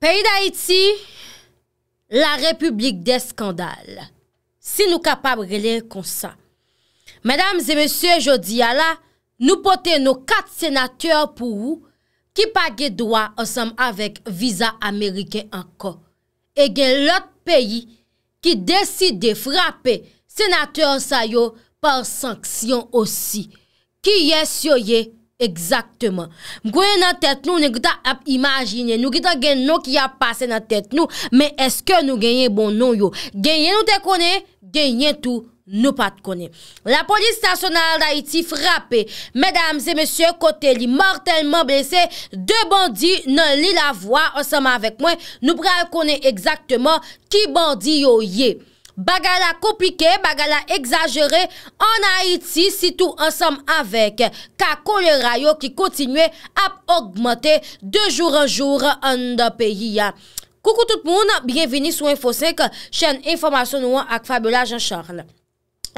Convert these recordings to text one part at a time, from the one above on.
Peyi d'Haïti, la republik de skandal, si nou kapab rele konsan. Mèdames et mèsyè jodi yala, nou pote nou kat senatèr pou ou ki page dwa osam avèk visa Amerike anko. E gen lot peyi ki deside frape senatèr sa yo par sanksyon osi ki yè syo yè. Mwen kwenye nan tèt nou, ne gita ap imajine, nou gita gen nou ki a pase nan tèt nou, men eske nou genye bon nou yo. Genye nou te kone, genye tou nou pat kone. La polis tasyonal da iti frape, medam zemesye kote li mortalman blese, de bandi nan li la vwa ansama avèk mwen, nou pral kone exaktman ki bandi yo ye. Bagala kopike, bagala egzajere, an a iti si tou ansam avek, ka kolera yo ki kontinwe ap ogmante de jour an jour an da peyi ya. Koukou tout moun, bienveni sou Info 5, chen informasyon ou an ak Fabiola Jean-Charles.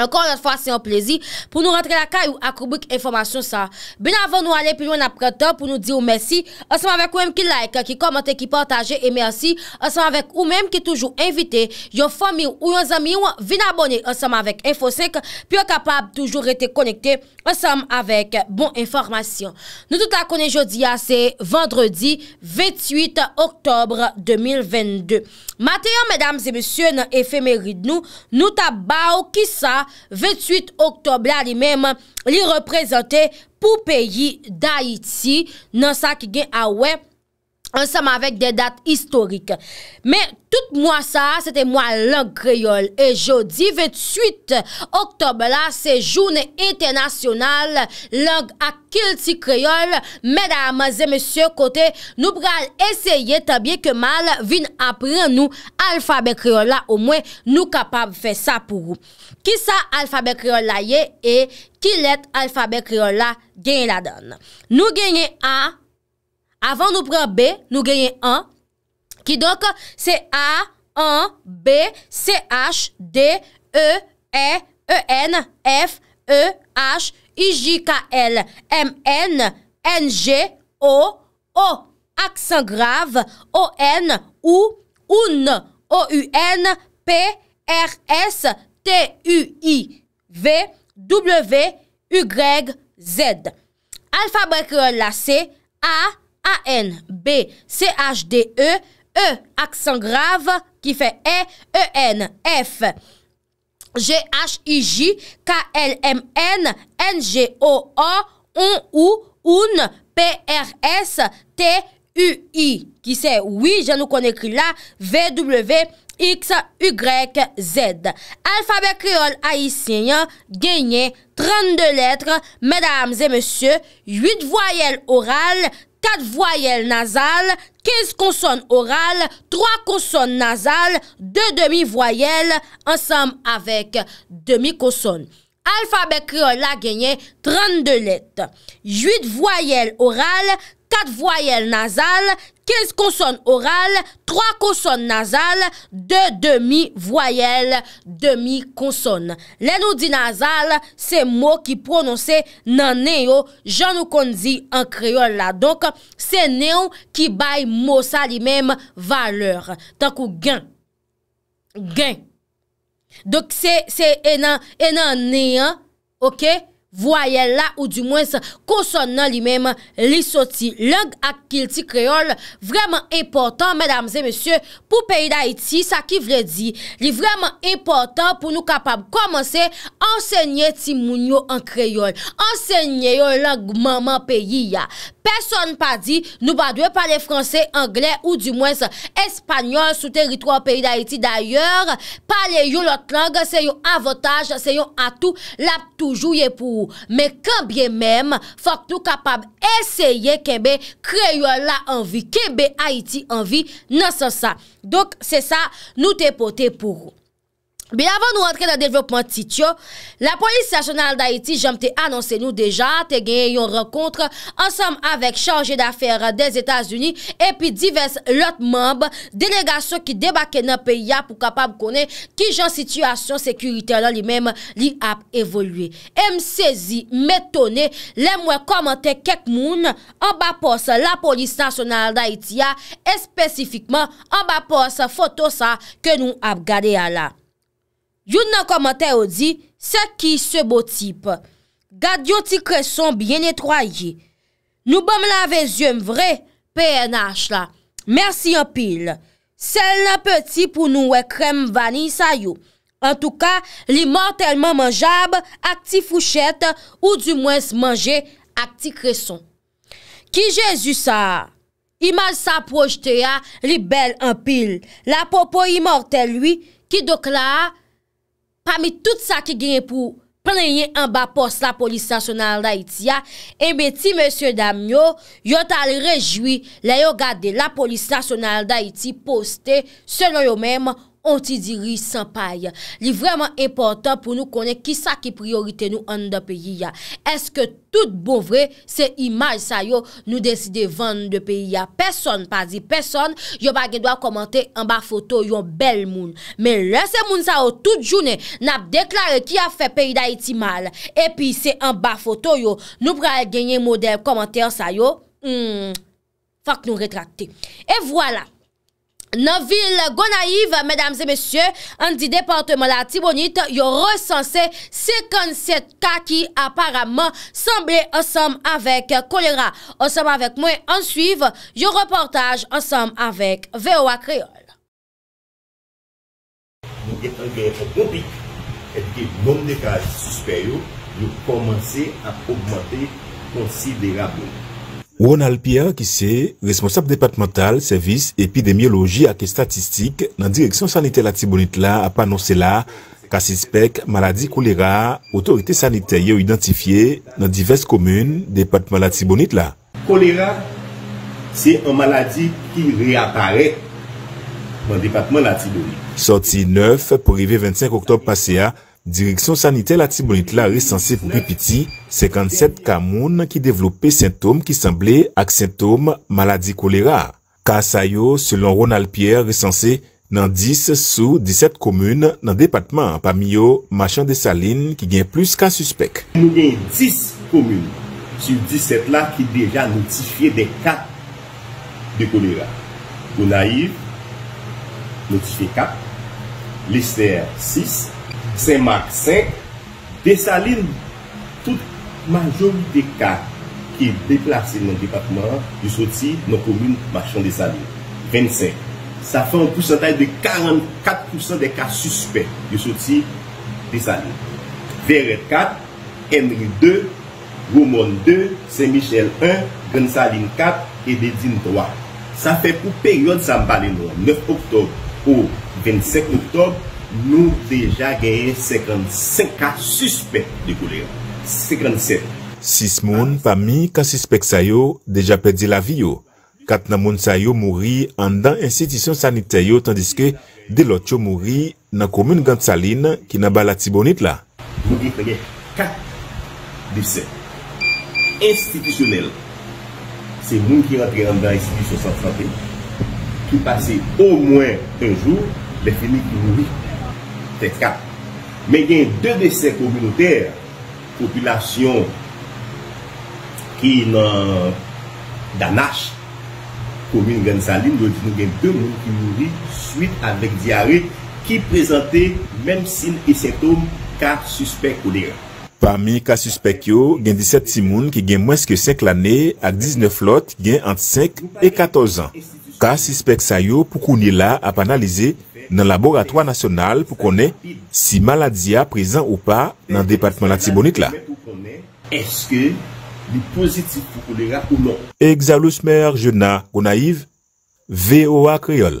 Ankon not fwa se an plezi pou nou rentre la kay ou akoubik informasyon sa Ben avon nou ale pou nou an apretan pou nou di ou mersi Ansem avèk ou mèm ki like, ki komente, ki partaje E mersi, ansem avèk ou mèm ki toujou invite Yon fami ou yon zami ou Vin abone ansem avèk infosek Pyo kapab toujou rete konekte Ansem avèk bon informasyon Nou tout la konen jodi ya se Vendredi 28 Oktobre 2022 Mateyo mèdames et messieurs Nan efemery nou, nou tabaw Ki sa 28 oktob la li menman li reprezentè pou peyi da Iti nan sak gen a wep Ansem avèk de dat istorik. Me, tout mwa sa, se te mwa log kreyol. E jodi 28 oktob la, se joun etenasyonal, log ak kilti kreyol, meda amaze msye kote, nou pral eseye tabye ke mal vin apren nou alfabet kreyol la, ou mwen nou kapab fè sa pou rou. Ki sa alfabet kreyol la ye, e ki let alfabet kreyol la genye la don. Nou genye a... Avant nous prendre B, nous gagnons 1. Qui donc, c'est A, 1, B, C, H, D, E, E, E, N, F, E, H, I, J, K, L, M, N, N, G, O, O, accent grave, O, N, ou, UN, O, U, N, P, R, S, T, U, I, V, W, Y, Z. Alphabet là, c'est A, a-N-B-C-H-D-E, E, accent grave, qui fait E, E-N, F. G-H-I-J-K-L-M-N-N-G-O-O, on ou N P-R-S-T-U-I, qui c'est oui, je nous connais là, V-W. X, Y, Z. Alphabet créole haïtien gagné, 32 lettres, mesdames et messieurs, huit voyelles orales, 4 voyelles nasales, 15 consonnes orales, 3 consonnes nasales, 2 demi-voyelles, ensemble avec demi-consonnes. Alphabet créole a gagné 32 lettres, 8 voyelles orales, 4 voyel nazal, 15 konson oral, 3 konson nazal, 2 demi voyel, demi konson. Len ou di nazal, se mo ki prononse nan neo, jan ou konzi an kreol la. Donk, se neo ki bay mo sa li mem valeur. Tank ou gen, gen. Donk, se enan neo, ok? Voye la ou di mwen se konson nan li mem li soti. Lang akil ti kreol vreman importan, medamze, mesye, pou peyi da iti, sa ki vredi, li vreman importan pou nou kapab komanse ensegnye ti mounyo an kreol. Ensegnye yo lang maman peyi ya. Person pa di nou ba dwe pale franse, angle ou di mwens espanyol sou teritro an peyi d'Haïti d'ayor, pale yon lot lang se yon avotaj, se yon atou, lap toujou ye pou ou. Me kambye menm, fok nou kapab eseye kebe kreyo la anvi, kebe Haïti anvi nan sa sa. Dok se sa nou te pote pou ou. Bil avan nou rentre nan devlopman tityo, la polis sasyonal da Haiti jam te anonsen nou deja, te genye yon rekontre ansam avek chanje d'affer des Etats-Unis epi divers lot mamb, denegasyon ki debake nan peya pou kapab konen ki jan situasyon sekurite la li menm li ap evolwe. Em sezi metone, lemwe komante ket moun, anba pos la polis sasyonal da Haiti ya, espesifikman anba pos foto sa ke nou ap gade ala. Yon nan komante ou di, se ki se bo tip. Gade yon ti kreson bien netroyi. Nou bom la vezyon vre, PNH la. Mersi an pil. Sel nan peti pou nou we krem vani sa yo. En tou ka, li mortalman manjab ak ti fouchet ou du mwen se manje ak ti kreson. Ki Jezus sa? Iman sa projete ya li bel an pil. La popo imortel lui ki doklaha, Pamit tout sa ki gen pou preye an ba post la polis nasyonal da iti ya, e eh meti M. Damyo, yon tal rejoui la yo gade la polis nasyonal da iti poste selon yo menm, On ti diri sempay. Li vreman epotan pou nou konen kisa ki priorite nou an nou de peyi ya. Eske tout bon vre, se imaj sa yo nou deside vande nou de peyi ya. Peson, pasi peson, yo bagen do a komante an ba foto yon bel moun. Men lese moun sa yo tout jounen, nap deklare ki a fe peyi da iti mal. E pi se an ba foto yo, nou pral genye model komante an sa yo. Hmm, Fak nou retrakte. E vwala. Nan vil Gwanaiv, mèdames et mèsyè, an di departement la Tibonit, yo resansè 57 kaki aparamman sanble ansem avèk kolera. Ansem avèk mwen ansuiv, yo reportaj ansem avèk VOA Kriol. Moun kè tanke epon komplik, et kè moun nekaj suspèyo, nou komanse ap augmentè konsiderablon. Wonal Pia, ki se, responsable departemental, servis epidemiologie akè statistik nan direksyon sanite la Tibounitla, ap anonsè la, kasi spek maladi kolera, otorite sanite yo identifiye nan divers komoun depatman la Tibounitla. Kolera, se an maladi ki reaparek nan depatman la Tibounitla. Soti 9, pou rive 25 oktob pase a, Direksyon sanite la tibounit la resanse pou pepiti 57 kamoun ki devlope sintom ki semble ak sintom maladi kolera. Ka sa yo selon Ronald Pierre resanse nan 10 sou 17 komoun nan departman pa mi yo machan de saline ki gen plus ka suspek. Nou gen 10 komoun sou 17 la ki deja notifiye de 4 de kolera. Gounaive notifiye 4, Lister 6. Saint-Marc 5, Desalines, toute majorité cas qui ki dans le département du soti communes commune Marchand Desalines. 25. Ça fait un pourcentage de 44% des cas suspects du soti Desalines. Verret 4, Henry 2, Roman 2, Saint-Michel 1, Gensaline 4 et Dédine 3. Ça fait pour période 9 octobre au 25 octobre nou deja geye 55 ka suspek di koulè. 55. 6 moun fami ka suspek sayo deja pedi la vi yo. 4 nan moun sayo mouri an dan institisyon saniteyo tandiske delot yo mouri nan komoun gant saline ki nan bala tibonit la. Moun geye 4 institisyonel se moun ki rapi an dan institisyon saniteyo ki pase ou moun un joun le fini ki mouri Mè gen dè se komunotè, populasyon ki nan Danache, komine gen Saline, do di nou gen dè moun ki mouri, suite anvek diare ki prezante menm sin esetom ka suspek ou degan. Parmi ka suspek yo, gen diset si moun ki gen mweske sekl anè, ak 19 lot gen ant 5 et 14 an. Ka suspek sa yo, poukouni la ap analize, nan laboratoi nasyonal pou konen si maladia prezen ou pa nan departement lantibonik la. Eksalus Merjena, Gonaiv, VOA Kriol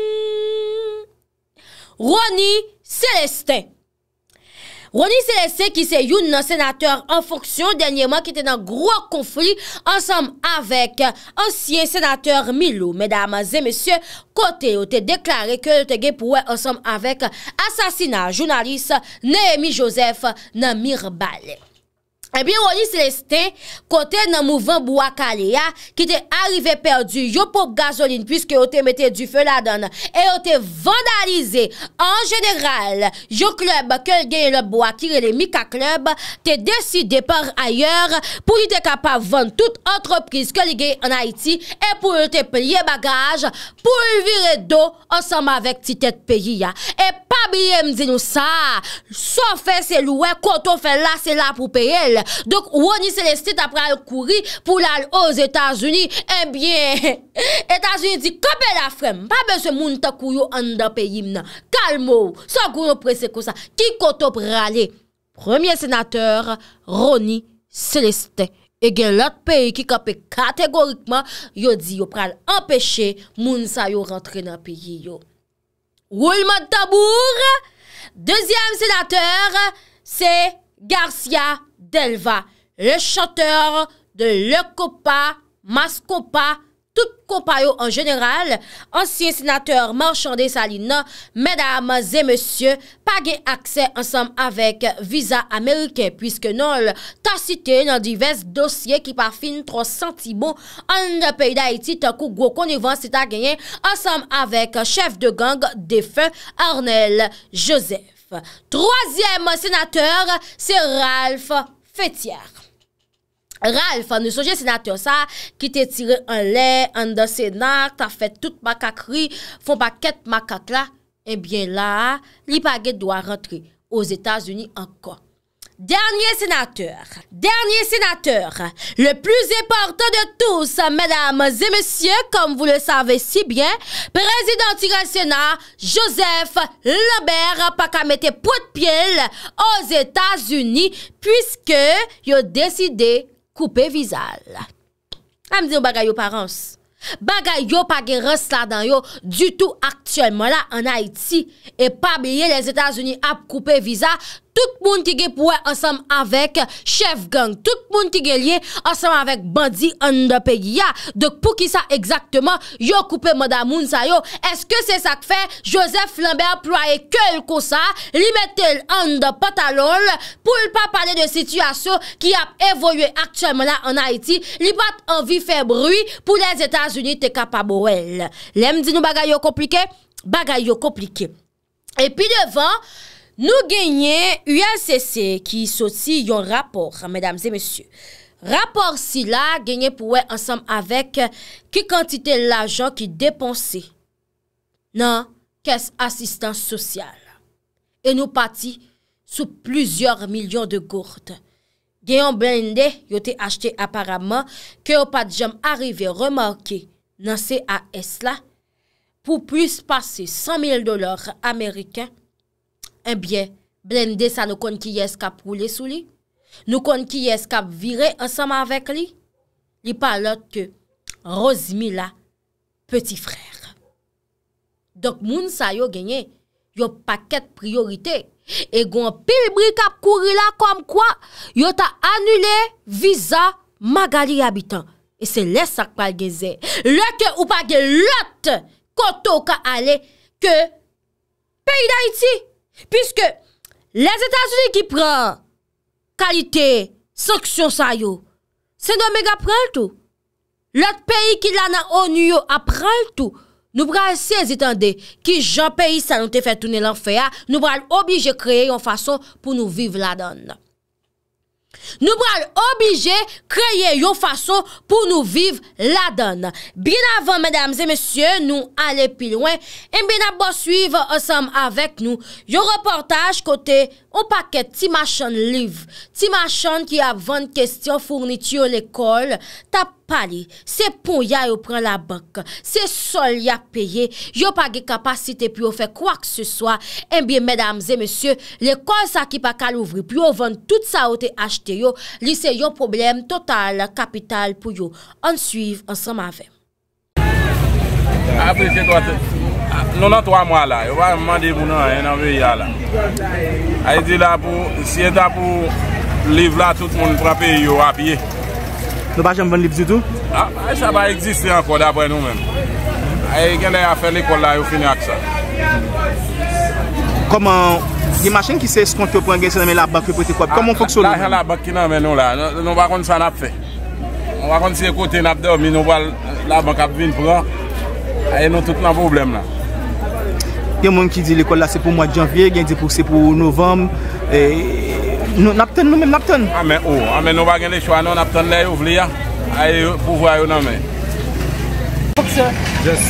Rony Celestin. Rony Celestin ki se youn nan senateur an fonksyon denye man ki te nan gro konflik ansanm avek ansyen senateur Milou. Medama zemesye, kote yo te deklare ke yo te gen pouwe ansanm avek asasina jounalis Nehemi Joseph nan Mirbal. Ebyen eh wani seleste, kote nan mouvan Bouakale ya, ki te arrive perdi yo pou gazoline, pwiske yo te mette du fe ladan, e yo te vandalize, an jeneral, yo klub ke li genye lop Bouakile, mi ka klub, te deside par ayer, pou li te kapav vande tout antropriz ke li genye an Haiti, e pou li te plie bagaj, pou li vire do, ansama vek ti tet peyi ya, e pouli. Pa biye mdi nou sa, so fè se louè, koto fè la se la pou peyèl. Dok Roni Celeste ta pral kouri pou lal oz Etanjouni. Ebyen, eh Etanjouni di kapè la frem. Pa be se moun takou yo an da peyèm nan. Kalmou, sa koun ou prese kousa. Ki koto prale? Premier senateur, Roni Celeste. E gen lak peyè ki kapè kategorikman, yo di yo pral empèche moun sa yo rentre nan peyè yo. Wilma Tabour, Deuxième sénateur, c'est Garcia Delva, le chanteur de Le Copa, Mascopa, Tout koupayou an jeneral, ansyen senatèr marchande salina, mèdames et mèsyè, pa gen akse ansèm avèk viza amèrikè, pwiske nol ta sitè nan divèz dosye ki pa fin tro sentibo an pey da eti takou gwo konivansi ta genyè ansèm avèk chèf de gang defè Arnel Joseph. Troasyèm senatèr, se Ralph Fethièr. Ralf, an nou soje senateur sa, ki te tire an lè, an dan senat, ta fè tout makakri, fon pa ket makak la, ebyen eh la, li pagè do a rentri ouz Etats-Unis an kon. Dernye senateur, dernyen senateur, le plus important de tous, mèdames et messieurs, kom vous le savez si bien, présidente irasiena, Joseph Lambert, pa ka mette pou de pièl ouz Etats-Unis, pwiske yo desidey ap koupe vizal. Am ah, di nou oh, bagay yo parans? Bagay yo pa gen res la dan yo du tout aktuelman la an Haiti e pa beye les Etats-Unis ap koupe vizal Tout moun tige pou wè ansem avèk chef gang. Tout moun tige liè ansem avèk bandi an de peyi ya. Dok pou ki sa exaktman yo koupe mada moun sa yo. Eske se sak fe, Joseph Lambert pou wè ke l kousa, li mette l an de patalol pou l pa pale de situasyon ki ap evoye aktyem la an Haiti, li bat anvi fè brou pou les Etats-Unis te kapab wèl. Lem di nou bagay yo komplike? Bagay yo komplike. E pi devan, Nou genye UACC ki sosi yon rapor, rapor si la genye pouwe ansam avek ki kantite l'ajon ki deponsi nan kes asistan sosyal. E nou pati sou plizyor milyon de gourt. Genyon bende yote achete aparamman ke ou pati jam arrive remanke nan CAS la pou plis pase 100 mil dolar Amerikan Ebyen, eh blende sa nou kon ki yes kap roule sou li. Nou kon ki yes kap vire ansama avek li. Li pa lot ke rozimi la, peti frer. Dok moun sa yo genye, yo paket priorite. E gwen pilbri kap kouri la kom kwa, yo ta anule viza magali yabitan. E se lesak pal geze, leke ou pa ge lot koto ka ale ke peyda iti. Piske, les Etats-Unis ki pran kalite, sanksyon sa yo, se nou mega pran l'tou. Lot peyi ki la nan O.N. yo a pran l'tou. Nou pran sezitande ki jan peyi sa nou te fè toune l'anfea, nou pran oblige kreye yon fason pou nou vive la dan. Nou bral obije kreye yo faso pou nou viv la don Bin avon mèdames et mèsyè, nou ale pil ouen M bin abosuive, osam avèk nou Yo reportaj kote... On pa ke ti machan liv, ti machan ki a vant kestyon fournit yo l'ekol, ta pali, se pon ya yo pran la bank, se sol ya peye, yo pa ge kapasite pi yo fe kwa ke se swa, en biye medamze, mesye, l'ekol sa ki pa kal ouvri, pi yo vant tout sa o te achete yo, li se yo problem total kapital pou yo. On suive, on se mave. Non nan 3 mwa la, yo va yon mande pou nan, yon nan ve yon la. Ay di la pou, ah, si yon la pou liv la, tout moun prape yon apye. No pa jen mwen liv zidou? A, a, sa ba eksiste anko d'apre nou men. A, yon gen lè a fè l'ekol la, yon finè ak sa. Koman, di machin ki se skonti o prenges yon mè la bak fè pwete kwab, koman fòk solou? A, la jen la bak ki nan men nou la, nou bakon sa nap fè. Nou bakon se kote nap dev, mi nou bal la bak ap vin pran. A, yon nou tout nan problem la. Yon moun ki di l'ekol la se pou mwa janvye, gen di pou se pou novem, e, napton nou men napton. A men ou, a men nou bagen lè chwa nou napton lè yon vli ya, pou vwa yon nanmen. Fok se,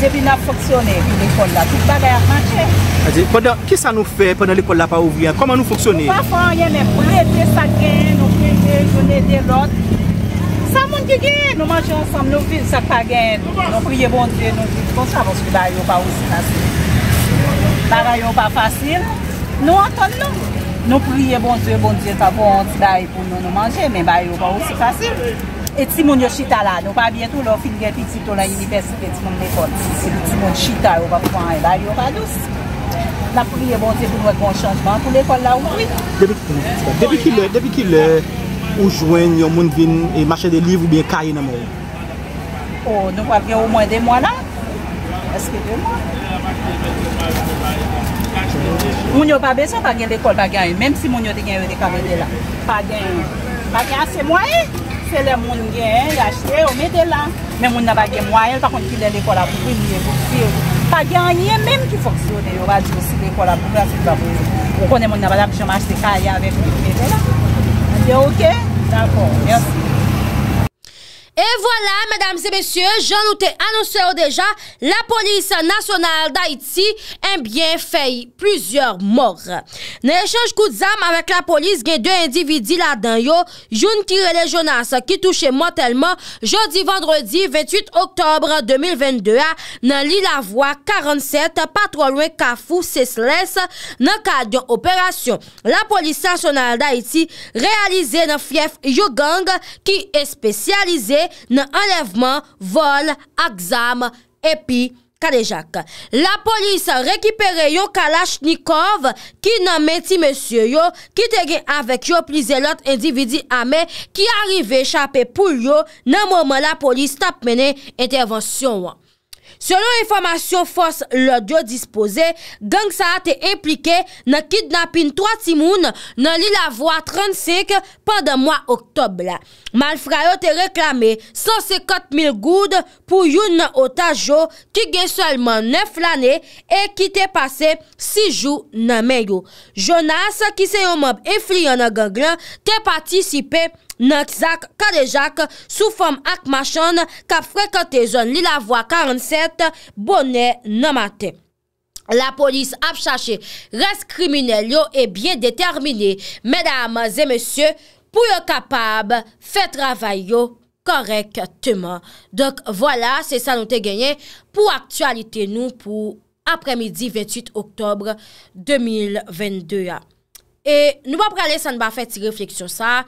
se bin ap foksyone l'ekol la, tout bagay ap manche. A di, kè sa nou fè pwè nan l'ekol la pa vli ya, koman nou foksyone? Fok se, yon moun foksyone, yon moun foksyone, yon moun foksyone, yon moun foksyone, yon moun foksyone, yon moun foksyone, yon moun foksyone, yon moun foksyone, Baray yo pa fasil, nou anton nou. Nou pou yè bon diè, bon diè, ta pou bon an ti bay pou nou nou manje, men baray yo pa ou si fasil. Et si moun yo chita la, nou pa bietou lò, fin gen pitito la, yon li pesipe ti moun l'ekol. Si moun chita, yo pa pwany, e baray yo pa dous. La pou yè bon diè, pou nou et kon chanjman, pou l'ekol la ou wou. Depi ki lè, ou jwen, yon moun vin, e mache de liv ou biye kaye nan moun? Ou, oh, nou wap gen ou mwen de mwan la, Eske de mwen? Mwen yo pa besyon pa gen l'ekol pa gen yon Mem si mwen yo te gen yon dekavè de la Pa gen, pa gen se mwen Se le moun gen, yon achte, yon me de la Men moun nan pa gen mwen Fakon ki lè l'ekol apouk, yon yon voksi Pa gen yon, mem ki fokso de Yon va di voksi l'ekol apouk, yon voksi Ou konen moun nan pa gen l'ekol apouk, yon me de la De ouke? D'akon, yon si Et voilà, mesdames et messieurs, j'annoute annonceur déjà, la police nationale d'Haïti en bien fait plusieurs morts. N'échange coup d'armes avec la police, gen deux individus la dan yo, joun tire les jeunasses qui touchaient mortellement, jeudi vendredi 28 octobre 2022 nan l'île à voie 47 patrouille Kafou-Séselès nan cadre de l'opération. La police nationale d'Haïti réalisait un fief yogang qui est spécialisé nan alevman, vol, akzam, epi, kadejak. La polis rekipere yo kalash ni kov ki nan meti monsye yo, ki te gen avèk yo, plize lot individi amè, ki arrive chapè pou yo nan mouman la polis tap mènen intervensyon yo. Selon informasyon fos lor diyo dispose, gang sa a te implike nan kidnapin 3 timoun nan li la vo a 35 pandan mwa oktob la. Malfrayo te reklame 154 mil goud pou yon nan otajo ki gen solman 9 lane e ki te pase 6 jou nan men yo. Jonas ki se yon mob efri yon nan gang lan te patisipe. Nantizak, kadejak, soufom ak machon, kap frekote zon li la vwa 47, bonè nomate. La polis ap chache res krimine li yo e bien determine, mèdama zè mèsyè pou yo kapab fè travay yo korek teman. Dok, wala, se sa nou te genyen pou aktualite nou pou apremidi 28 oktobre 2022 ya. E nou ap prale san ba fè ti refleksyon sa.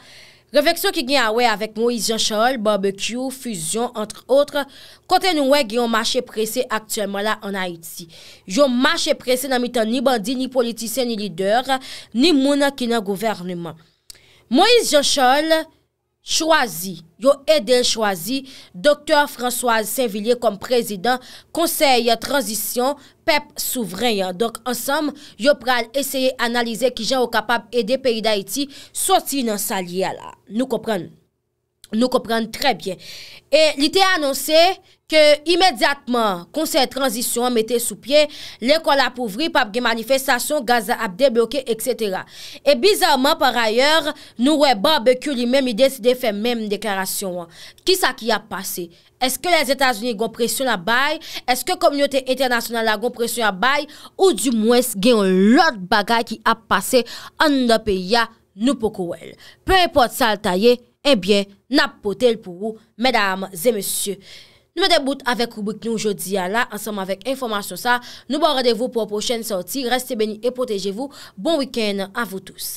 Reveksyon ki gen awè avèk Moïse Jean Chol, Barbecue, Fusion, entre autres, kontè nou wè gen yon mâche presè aktèlman la an Haïti. Yon mâche presè nan mitan ni bandi, ni politisyen, ni lider, ni mounan ki nan gouvernement. Moïse Jean Chol... Chouazi, yo ede chouazi Dr. François Saint-Villiers kom prezident konseye transisyon pep souvreyan. Dok ansam yo pral eseye analize ki jen yo kapap ede peyi da iti soti nan sa liya la. Nou kopren nou. Nou komprenn trebyen. E li te anonsen ke imediatman konsen transisyon mette sou pye, l'ekol apouvri, pap gen manifestasyon, gaz ap deblokye, etc. E bizarman par ayer, nou we ba bekyou li men mi deside fe menm deklarasyon. Ki sa ki ap pase? Eske les Etats-Unis gon presyon la baye? Eske komnyote internasyonal la gon presyon la baye? Ou di mwes gen lout bagay ki ap pase an nou pe ya nou pokowel? Pe impot sal taye, Ebyen, nap potel pou ou, medam, zemesye. Nou me debout avèk koubik nou jodi ya la, ansèm avèk informasyon sa, nou bon radevou pou a pochen soti, reste beni e potejevou, bon wiken, avou tous.